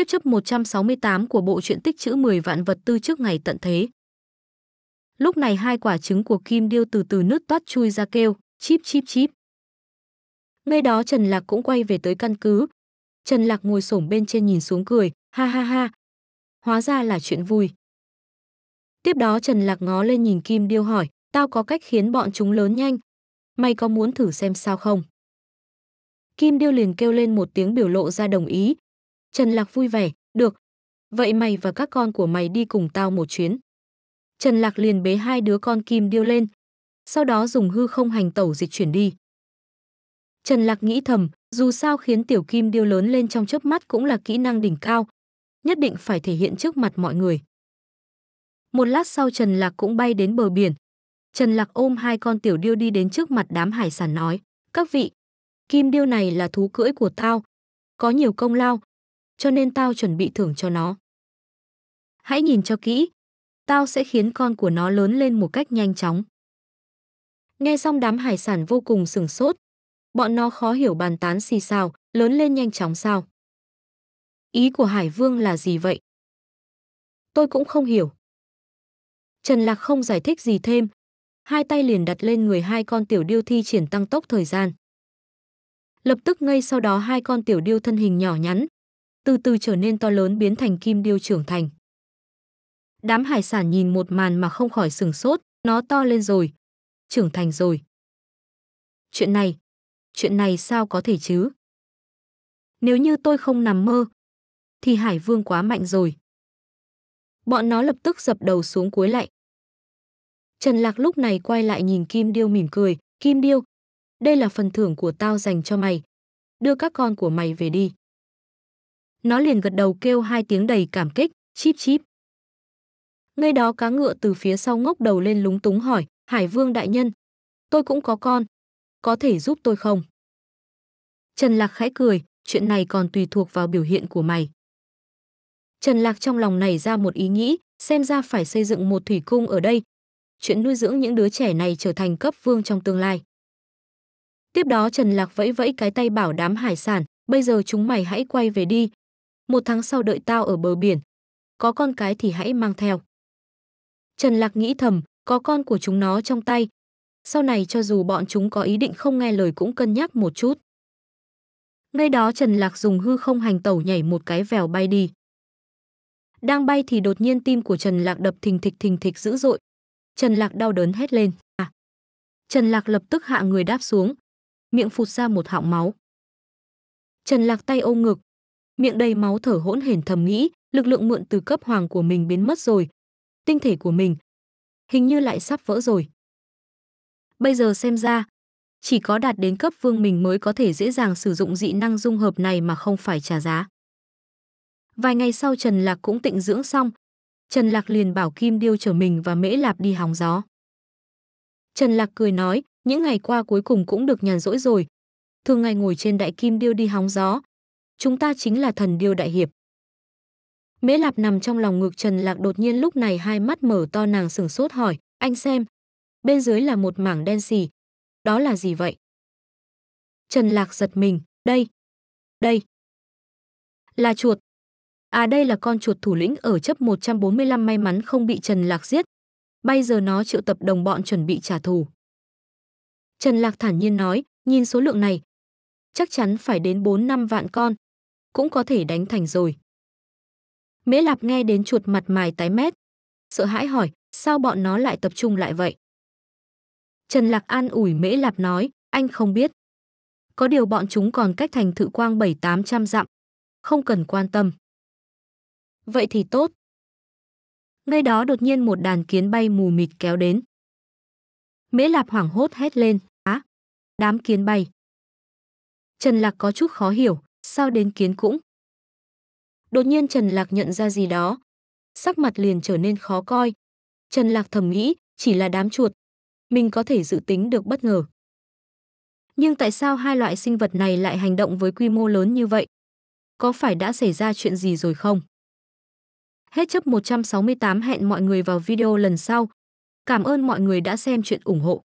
tiếp chấp 168 của bộ truyện tích chữ 10 vạn vật tư trước ngày tận thế. Lúc này hai quả trứng của Kim Điêu từ từ nứt toát chui ra kêu, chip chip chip. Ngay đó Trần Lạc cũng quay về tới căn cứ. Trần Lạc ngồi xổm bên trên nhìn xuống cười, ha ha ha. Hóa ra là chuyện vui. Tiếp đó Trần Lạc ngó lên nhìn Kim Điêu hỏi, tao có cách khiến bọn chúng lớn nhanh. Mày có muốn thử xem sao không? Kim Điêu liền kêu lên một tiếng biểu lộ ra đồng ý, Trần Lạc vui vẻ, được. Vậy mày và các con của mày đi cùng tao một chuyến. Trần Lạc liền bế hai đứa con kim điêu lên, sau đó dùng hư không hành tẩu dịch chuyển đi. Trần Lạc nghĩ thầm, dù sao khiến tiểu kim điêu lớn lên trong chớp mắt cũng là kỹ năng đỉnh cao, nhất định phải thể hiện trước mặt mọi người. Một lát sau Trần Lạc cũng bay đến bờ biển. Trần Lạc ôm hai con tiểu điêu đi đến trước mặt đám hải sản nói, các vị, kim điêu này là thú cưỡi của tao, có nhiều công lao, cho nên tao chuẩn bị thưởng cho nó. Hãy nhìn cho kỹ, tao sẽ khiến con của nó lớn lên một cách nhanh chóng. Nghe xong đám hải sản vô cùng sừng sốt, bọn nó khó hiểu bàn tán xì sao, lớn lên nhanh chóng sao. Ý của Hải Vương là gì vậy? Tôi cũng không hiểu. Trần Lạc không giải thích gì thêm, hai tay liền đặt lên người hai con tiểu điêu thi triển tăng tốc thời gian. Lập tức ngay sau đó hai con tiểu điêu thân hình nhỏ nhắn, từ từ trở nên to lớn biến thành kim điêu trưởng thành. Đám hải sản nhìn một màn mà không khỏi sừng sốt, nó to lên rồi, trưởng thành rồi. Chuyện này, chuyện này sao có thể chứ? Nếu như tôi không nằm mơ, thì Hải Vương quá mạnh rồi. Bọn nó lập tức dập đầu xuống cuối lại. Trần Lạc lúc này quay lại nhìn Kim Điêu mỉm cười, Kim Điêu, đây là phần thưởng của tao dành cho mày. Đưa các con của mày về đi. Nó liền gật đầu kêu hai tiếng đầy cảm kích, chip chip. Ngay đó cá ngựa từ phía sau ngốc đầu lên lúng túng hỏi, Hải Vương đại nhân, tôi cũng có con, có thể giúp tôi không? Trần Lạc khẽ cười, chuyện này còn tùy thuộc vào biểu hiện của mày. Trần Lạc trong lòng này ra một ý nghĩ, xem ra phải xây dựng một thủy cung ở đây. Chuyện nuôi dưỡng những đứa trẻ này trở thành cấp vương trong tương lai. Tiếp đó Trần Lạc vẫy vẫy cái tay bảo đám hải sản, bây giờ chúng mày hãy quay về đi, một tháng sau đợi tao ở bờ biển. Có con cái thì hãy mang theo. Trần Lạc nghĩ thầm, có con của chúng nó trong tay. Sau này cho dù bọn chúng có ý định không nghe lời cũng cân nhắc một chút. Ngay đó Trần Lạc dùng hư không hành tẩu nhảy một cái vèo bay đi. Đang bay thì đột nhiên tim của Trần Lạc đập thình thịch thình thịch dữ dội. Trần Lạc đau đớn hét lên. À. Trần Lạc lập tức hạ người đáp xuống. Miệng phụt ra một họng máu. Trần Lạc tay ôm ngực, miệng đầy máu thở hỗn hển thầm nghĩ, lực lượng mượn từ cấp hoàng của mình biến mất rồi. Tinh thể của mình hình như lại sắp vỡ rồi. Bây giờ xem ra, chỉ có đạt đến cấp vương mình mới có thể dễ dàng sử dụng dị năng dung hợp này mà không phải trả giá. Vài ngày sau Trần Lạc cũng tịnh dưỡng xong, Trần Lạc liền bảo Kim Điêu chở mình và Mễ Lạp đi hóng gió. Trần Lạc cười nói, những ngày qua cuối cùng cũng được nhàn rỗi rồi. Thường ngày ngồi trên đại Kim Điêu đi hóng gió, chúng ta chính là thần điêu đại hiệp. Mễ Lạp nằm trong lòng ngực Trần Lạc đột nhiên lúc này hai mắt mở to nàng sửng sốt hỏi, anh xem, bên dưới là một mảng đen xì, đó là gì vậy? Trần Lạc giật mình, đây, đây, là chuột. À đây là con chuột thủ lĩnh ở chấp 145 may mắn không bị Trần Lạc giết. Bây giờ nó triệu tập đồng bọn chuẩn bị trả thù. Trần Lạc thản nhiên nói, nhìn số lượng này, chắc chắn phải đến 4 năm vạn con cũng có thể đánh thành rồi. Mễ Lạp nghe đến chuột mặt mày tái mét, sợ hãi hỏi, sao bọn nó lại tập trung lại vậy? Trần Lạc an ủi Mễ Lạp nói, anh không biết. Có điều bọn chúng còn cách thành thự quang 7-800 dặm, không cần quan tâm. Vậy thì tốt. Ngay đó đột nhiên một đàn kiến bay mù mịt kéo đến. Mễ Lạp hoảng hốt hét lên, á, đám kiến bay. Trần Lạc có chút khó hiểu, sao đến kiến cũng. Đột nhiên Trần Lạc nhận ra gì đó, sắc mặt liền trở nên khó coi. Trần Lạc thầm nghĩ, chỉ là đám chuột, mình có thể dự tính được bất ngờ. Nhưng tại sao hai loại sinh vật này lại hành động với quy mô lớn như vậy? Có phải đã xảy ra chuyện gì rồi không? Hết chấp 168 hẹn mọi người vào video lần sau. Cảm ơn mọi người đã xem chuyện ủng hộ.